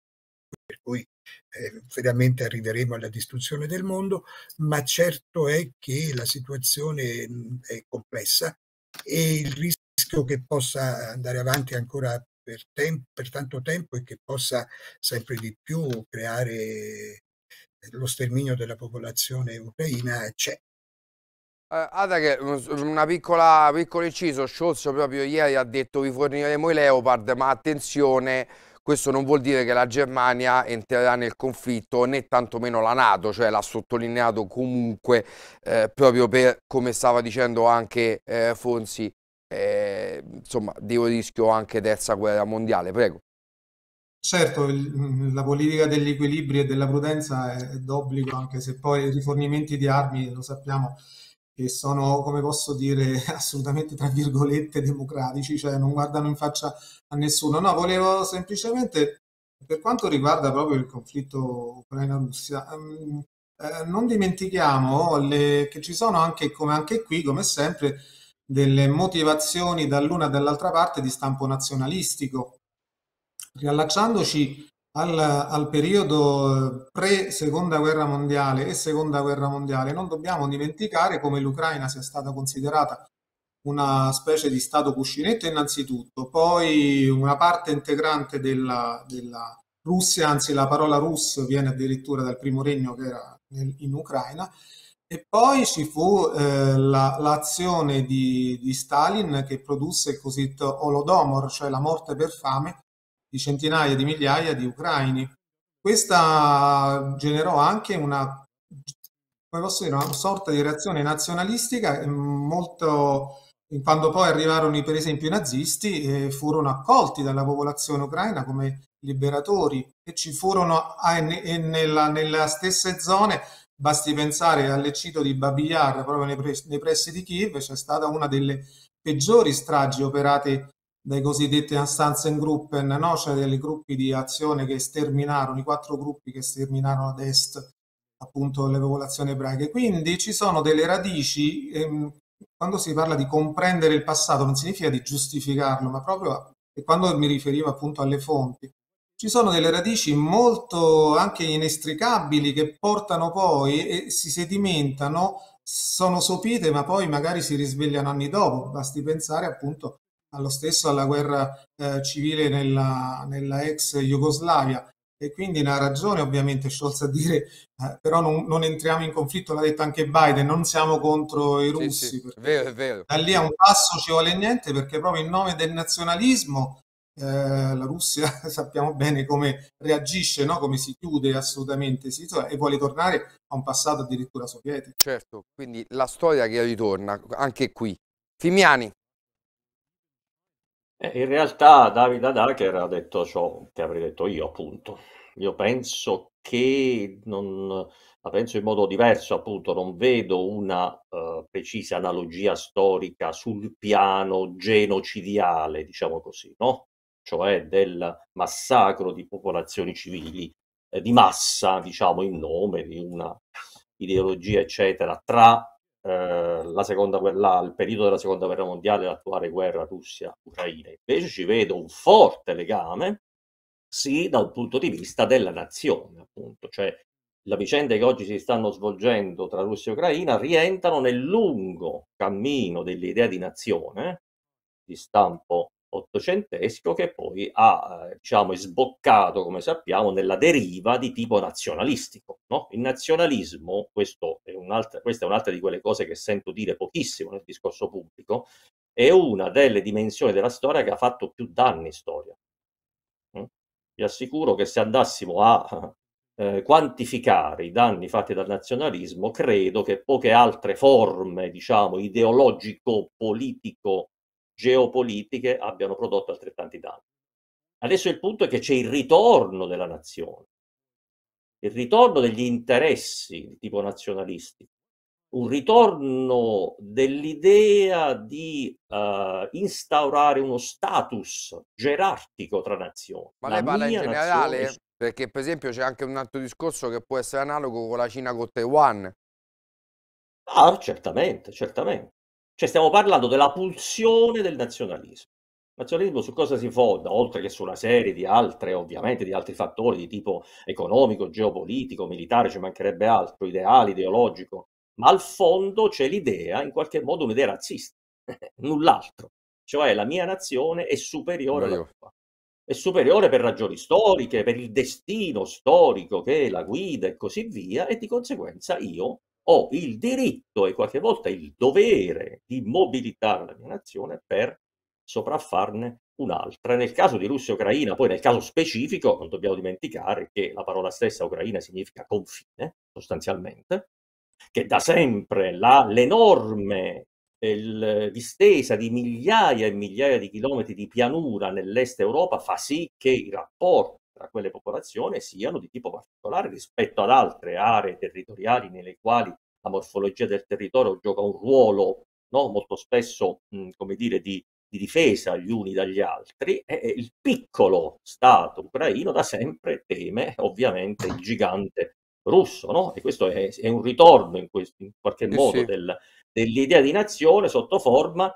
cui eh, veramente arriveremo alla distruzione del mondo, ma certo è che la situazione è complessa e il rischio che possa andare avanti ancora per, per tanto tempo e che possa sempre di più creare eh, lo sterminio della popolazione ucraina c'è. Eh, Adache, mm, mm, una piccola, piccolo inciso, Scholz proprio ieri ha detto vi forniremo i Leopard, ma attenzione questo non vuol dire che la Germania entrerà nel conflitto né tantomeno la Nato, cioè l'ha sottolineato comunque eh, proprio per, come stava dicendo anche eh, Fonsi, eh, insomma, di rischio anche terza guerra mondiale. Prego. Certo, il, mm, la politica degli equilibri e della prudenza è, è d'obbligo, anche se poi i rifornimenti di armi, lo sappiamo, che sono, come posso dire, assolutamente tra virgolette democratici, cioè non guardano in faccia a nessuno. No, volevo semplicemente, per quanto riguarda proprio il conflitto Ucraina-Russia, ehm, eh, non dimentichiamo le, che ci sono anche, come anche qui, come sempre, delle motivazioni dall'una e dall'altra parte di stampo nazionalistico. Riallacciandoci al, al periodo eh, pre-seconda guerra mondiale e seconda guerra mondiale, non dobbiamo dimenticare come l'Ucraina sia stata considerata una specie di stato cuscinetto innanzitutto, poi una parte integrante della, della Russia, anzi la parola Rus viene addirittura dal primo regno che era nel, in Ucraina, e poi ci fu eh, la, l'azione di, di, Stalin che produsse il cosiddetto Holodomor, cioè la morte per fame, di centinaia di migliaia di ucraini. Questa generò anche una, dire, una sorta di reazione nazionalistica eh, molto quando poi arrivarono per esempio i nazisti eh, furono accolti dalla popolazione ucraina come liberatori e ci furono a, nella, nella stesse zone basti pensare all'eccito di Babi Yar proprio nei, pre, nei pressi di Kiev c'è stata una delle peggiori stragi operate dai cosiddetti Anstanzengruppen, eh, no? cioè dei gruppi di azione che sterminarono, i quattro gruppi che sterminarono ad est appunto le popolazioni ebraiche. Quindi ci sono delle radici, ehm, quando si parla di comprendere il passato non significa di giustificarlo, ma proprio, e quando mi riferivo appunto alle fonti, ci sono delle radici molto anche inestricabili che portano poi e si sedimentano, sono sopite, ma poi magari si risvegliano anni dopo. Basti pensare appunto allo stesso alla guerra eh, civile nella, nella ex Jugoslavia e quindi ha ragione ovviamente Scholz a dire eh, però non, non, entriamo in conflitto, l'ha detto anche Biden, non siamo contro i russi. Sì, sì, è vero, è vero. Da lì a un passo ci vuole niente perché proprio in nome del nazionalismo eh, la Russia sappiamo bene come reagisce, no? come si chiude assolutamente si e vuole tornare a un passato addirittura sovietico. Certo, quindi la storia che ritorna anche qui. Fimiani, eh, in realtà Davide Adacher ha detto ciò che avrei detto io, appunto. Io penso che non, la penso in modo diverso, appunto, non vedo una uh, precisa analogia storica sul piano genocidiale, diciamo così, no? Cioè del massacro di popolazioni civili eh, di massa, diciamo, in nome di una ideologia, eccetera, tra eh, la seconda guerra, il periodo della seconda guerra mondiale, l'attuale guerra Russia-Ucraina. Invece ci vedo un forte legame, sì, da un punto di vista della nazione, appunto, cioè la vicenda che oggi si stanno svolgendo tra Russia e Ucraina rientrano nel lungo cammino dell'idea di nazione di stampo ottocentesco che poi ha, eh, diciamo, sboccato, come sappiamo, nella deriva di tipo nazionalistico. No? Il nazionalismo, è questa è un'altra di quelle cose che sento dire pochissimo nel discorso pubblico, è una delle dimensioni della storia che ha fatto più danni in storia. Mm? Vi assicuro che se andassimo a eh, quantificare i danni fatti dal nazionalismo, credo che poche altre forme, diciamo, ideologico-politico geopolitiche abbiano prodotto altrettanti danni. Adesso il punto è che c'è il ritorno della nazione, il ritorno degli interessi di tipo nazionalisti, un ritorno dell'idea di uh, instaurare uno status gerarchico tra nazioni. Ma lei parla in generale, nazione... perché per esempio c'è anche un altro discorso che può essere analogo con la Cina con Taiwan. Ah, certamente, certamente. Cioè stiamo parlando della pulsione del nazionalismo. Il nazionalismo su cosa si fonda? Oltre che su una serie di altre, ovviamente, di altri fattori di tipo economico, geopolitico, militare, ci mancherebbe altro, ideale, ideologico, ma al fondo c'è l'idea, in qualche modo un'idea razzista, null'altro. Cioè la mia nazione è superiore alla tua è superiore per ragioni storiche, per il destino storico che la guida e così via, e di conseguenza io ho il diritto e qualche volta il dovere di mobilitare la mia nazione per sopraffarne un'altra. Nel caso di Russia e Ucraina, poi nel caso specifico, non dobbiamo dimenticare che la parola stessa Ucraina significa confine, sostanzialmente, che da sempre la, l'enorme eh, il, distesa di migliaia e migliaia di chilometri di pianura nell'est Europa fa sì che i rapporti tra quelle popolazioni siano di tipo particolare rispetto ad altre aree territoriali nelle quali la morfologia del territorio gioca un ruolo no? molto spesso mh, come dire, di, di, difesa gli uni dagli altri, e il piccolo Stato ucraino da sempre teme ovviamente il gigante russo, no? e questo è, è un ritorno in, questo, in qualche eh modo sì. del, dell'idea di nazione sotto forma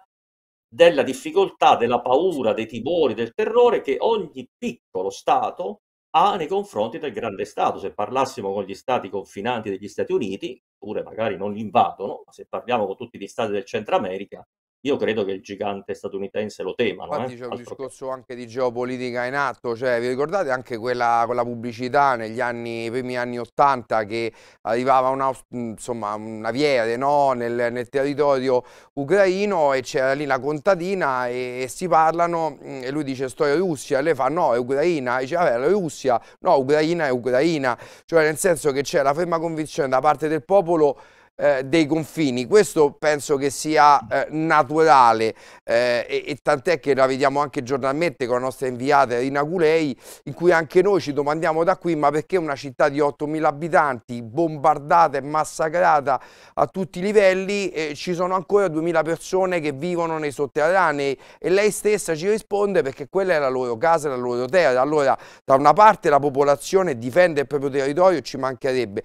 della difficoltà, della paura, dei timori, del terrore che ogni piccolo Stato ha nei confronti del grande Stato. Se parlassimo con gli Stati confinanti degli Stati Uniti, pure magari non li invadono, ma se parliamo con tutti gli Stati del Centro America, io credo che il gigante statunitense lo tema. Infatti eh? c'è un Altro discorso che... anche di geopolitica in atto, cioè vi ricordate anche quella, quella pubblicità negli anni, primi anni Ottanta che arrivava una, insomma, un aviere no? nel, nel, territorio ucraino e c'era lì la contadina e, e, si parlano e lui dice storia in Russia e lei fa no è Ucraina, e dice vabbè la Russia, no Ucraina è Ucraina, cioè nel senso che c'è la ferma convinzione da parte del popolo eh, dei confini. Questo penso che sia eh, naturale eh, e, e tant'è che la vediamo anche giornalmente con la nostra inviata in Aculei, in cui anche noi ci domandiamo da qui ma perché una città di 8.000 abitanti bombardata e massacrata a tutti i livelli eh, ci sono ancora 2.000 persone che vivono nei sotterranei e lei stessa ci risponde perché quella è la loro casa, la loro terra. Allora da una parte la popolazione difende il proprio territorio, ci mancherebbe,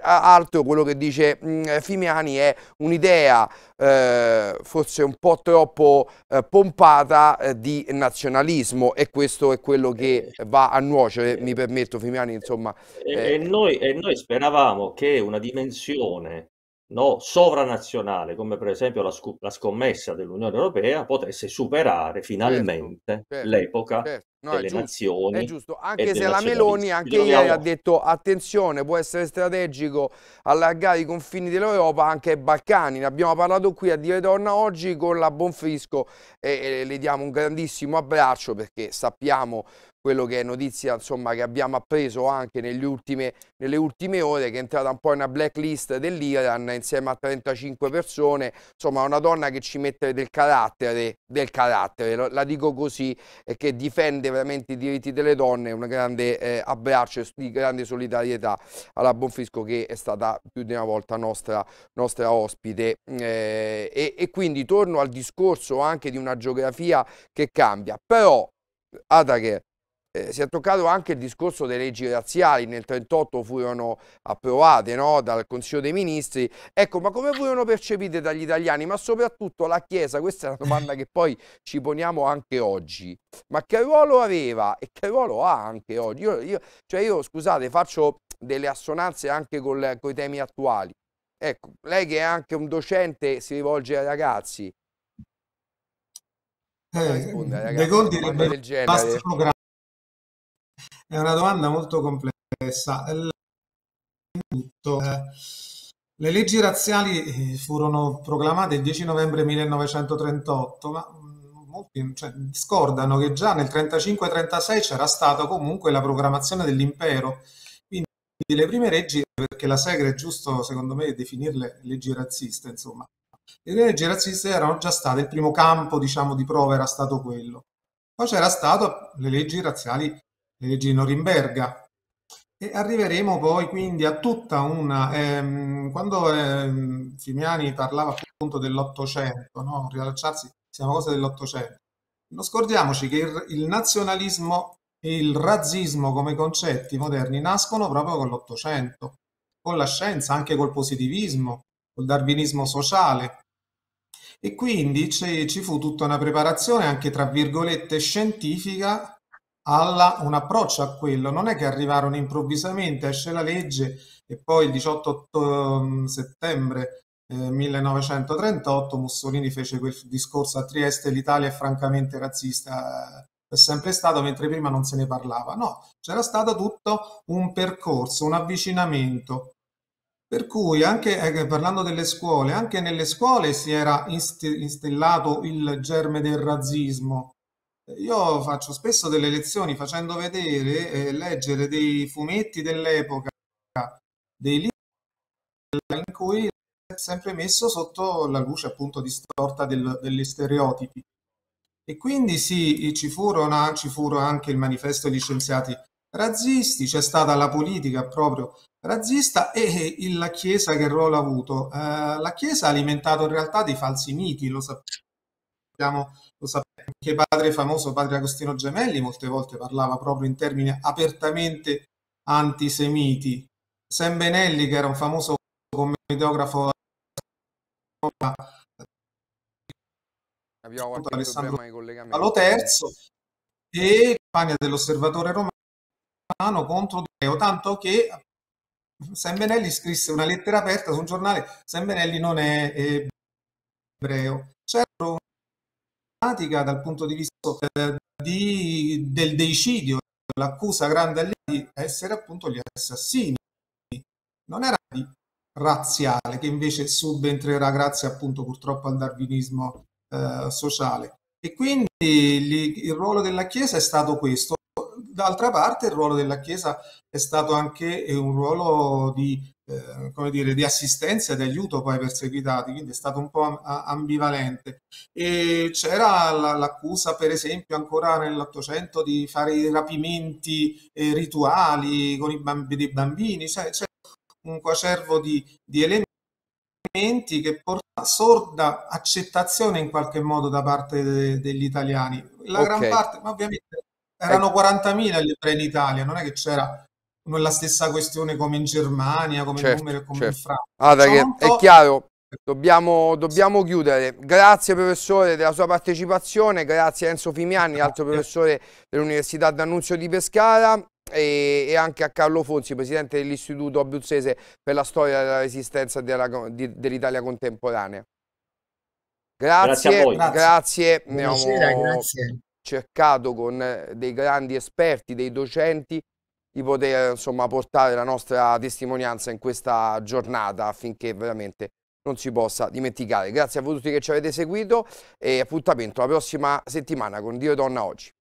altro quello che dice mh, eh, Fimiani è un'idea eh, forse un po' troppo eh, pompata eh, di nazionalismo e questo è quello che eh, va a nuocere, eh, mi permetto Fimiani, insomma. E, e, noi, e noi speravamo che una dimensione no, sovranazionale, come per esempio la, sc- la scommessa dell'Unione Europea, potesse superare certo, finalmente certo, certo, l'epoca certo. No, delle giusto, nazioni. È giusto, anche se la Meloni anche ieri ha detto attenzione, può essere strategico allargare i confini dell'Europa anche ai Balcani. Ne abbiamo parlato qui a Dire Donna oggi con la Bonfrisco e, e le diamo un grandissimo abbraccio perché sappiamo quello che è notizia insomma, che abbiamo appreso anche ultime, nelle ultime ore, che è entrata un po' in una blacklist dell'Iran insieme a 35 persone, insomma una donna che ci mette del carattere, del carattere la dico così, e che difende veramente i diritti delle donne, un grande eh, abbraccio e di grande solidarietà alla Bonfisco che è stata più di una volta nostra, nostra ospite. Eh, e, e quindi torno al discorso anche di una geografia che cambia, però Adagher, eh, si è toccato anche il discorso delle leggi razziali, nel 1938 furono approvate no, dal Consiglio dei Ministri, ecco ma come furono percepite dagli italiani, ma soprattutto la Chiesa, questa è una domanda che poi ci poniamo anche oggi, ma che ruolo aveva e che ruolo ha anche oggi? Io, io, cioè io scusate faccio delle assonanze anche col, con i temi attuali, ecco lei che è anche un docente si rivolge ai ragazzi, eh, rispondere, ragazzi, De Conti, del genere. È una domanda molto complessa. Eh, le leggi razziali eh, furono proclamate il 10 novembre 1938, ma mm, molti cioè, scordano che già nel 35-36 c'era stata comunque la proclamazione dell'impero. Quindi le prime leggi, perché la Segre è giusto secondo me definirle leggi razziste, insomma, le leggi razziste erano già state, il primo campo diciamo, di prova era stato quello. Poi c'era stato le leggi razziali le leggi di Norimberga. E arriveremo poi quindi a tutta una... Ehm, quando ehm, Fimiani parlava appunto dell'Ottocento, no? rilacciarsi siamo cose dell'Ottocento, non scordiamoci che il, il nazionalismo e il razzismo come concetti moderni nascono proprio con l'Ottocento, con la scienza, anche col positivismo, col darwinismo sociale, e quindi ci fu tutta una preparazione anche tra virgolette scientifica alla, un approccio a quello, non è che arrivarono improvvisamente, esce la legge e poi il 18 mm, settembre eh, 1938 Mussolini fece quel discorso a Trieste, l'Italia è francamente razzista, è sempre stato, mentre prima non se ne parlava. No, c'era stato tutto un percorso, un avvicinamento. Per cui anche eh, parlando delle scuole, anche nelle scuole si era instillato il germe del razzismo, io faccio spesso delle lezioni facendo vedere e eh, leggere dei fumetti dell'epoca, dei libri in cui è sempre messo sotto la luce appunto distorta del, degli stereotipi. E quindi sì, ci furono, ci furono anche il manifesto degli scienziati razzisti, c'è stata la politica proprio razzista e la Chiesa che ruolo ha avuto? Eh, la Chiesa ha alimentato in realtà dei falsi miti, lo sappiamo sappiamo, lo sappiamo che padre famoso, padre Agostino Gemelli, molte volte parlava proprio in termini apertamente antisemiti. Sam Benelli, che era un famoso commediografo abbiamo qualche Alessandro problema collegamento. terzo e campagna dell'osservatore romano contro Deo, tanto che Sam Benelli scrisse una lettera aperta su un giornale, Sam Benelli non è ebreo. C'era un pratica dal punto di vista eh, di, del deicidio, l'accusa grande di essere appunto gli assassini, non era di razziale che invece subentrerà grazie appunto purtroppo al darwinismo eh, sociale. E quindi il ruolo della Chiesa è stato questo, d'altra parte il ruolo della Chiesa è stato anche eh, un ruolo di, eh, come dire, di assistenza e di aiuto poi ai perseguitati, quindi è stato un po' ambivalente. E c'era l'accusa, per esempio, ancora nell'Ottocento di fare i rapimenti eh, rituali con i bamb- dei bambini, cioè c'è un quacervo di, di elementi che porta sorda accettazione in qualche modo da parte de- degli italiani. La okay. gran parte, ma ovviamente erano 40.000 le tre in Italia, non è che c'era la stessa questione come in Germania, come certo, numero e come certo. in Francia. Allora, ah, Pronto? è chiaro, Dobbiamo, dobbiamo, chiudere. Grazie professore della sua partecipazione, grazie a Enzo Fimiani, altro professore dell'Università d'Annunzio di Pescara e, anche a Carlo Fonzi, presidente dell'Istituto Abruzzese per la storia della resistenza dell'Italia contemporanea. Grazie, grazie, grazie. grazie. Buonasera, grazie cercato con eh, dei grandi esperti, dei docenti, di poter insomma, portare la nostra testimonianza in questa giornata affinché veramente non si possa dimenticare. Grazie a voi tutti che ci avete seguito e appuntamento la prossima settimana con Dio e Donna Oggi.